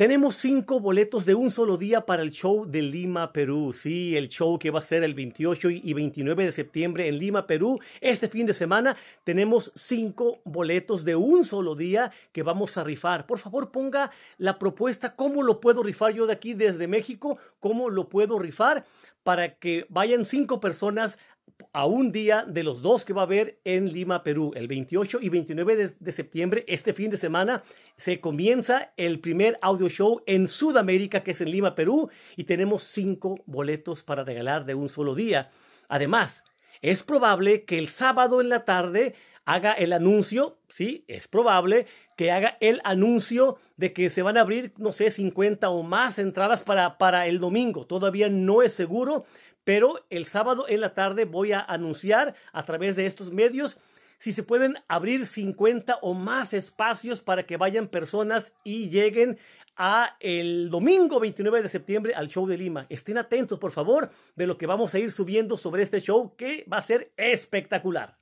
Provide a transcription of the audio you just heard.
Tenemos cinco boletos de un solo día para el show de Lima, Perú. Sí, el show que va a ser el 28 y 29 de septiembre en Lima, Perú. Este fin de semana tenemos cinco boletos de un solo día que vamos a rifar. Por favor, ponga la propuesta, cómo lo puedo rifar yo de aquí desde México, cómo lo puedo rifar para que vayan cinco personas a un día de los dos que va a haber en Lima, Perú, el 28 y 29 de, septiembre, este fin de semana, se comienza el primer audio show en Sudamérica, que es en Lima, Perú, y tenemos cinco boletos para regalar de un solo día. Además, es probable que el sábado en la tarde haga el anuncio, sí, es probable que haga el anuncio de que se van a abrir, no sé, 50 o más entradas para, para el domingo. Todavía no es seguro, pero el sábado en la tarde voy a anunciar a través de estos medios si se pueden abrir 50 o más espacios para que vayan personas y lleguen a el domingo 29 de septiembre al show de Lima. Estén atentos, por favor, de lo que vamos a ir subiendo sobre este show que va a ser espectacular.